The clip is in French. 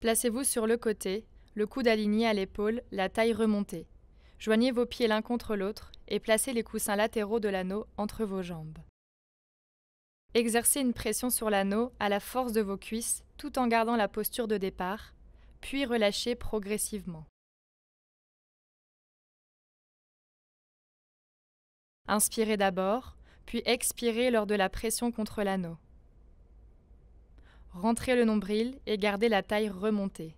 Placez-vous sur le côté, le coude aligné à l'épaule, la taille remontée. Joignez vos pieds l'un contre l'autre et placez les coussins latéraux de l'anneau entre vos jambes. Exercez une pression sur l'anneau à la force de vos cuisses tout en gardant la posture de départ, puis relâchez progressivement. Inspirez d'abord, puis expirez lors de la pression contre l'anneau rentrez le nombril et gardez la taille remontée.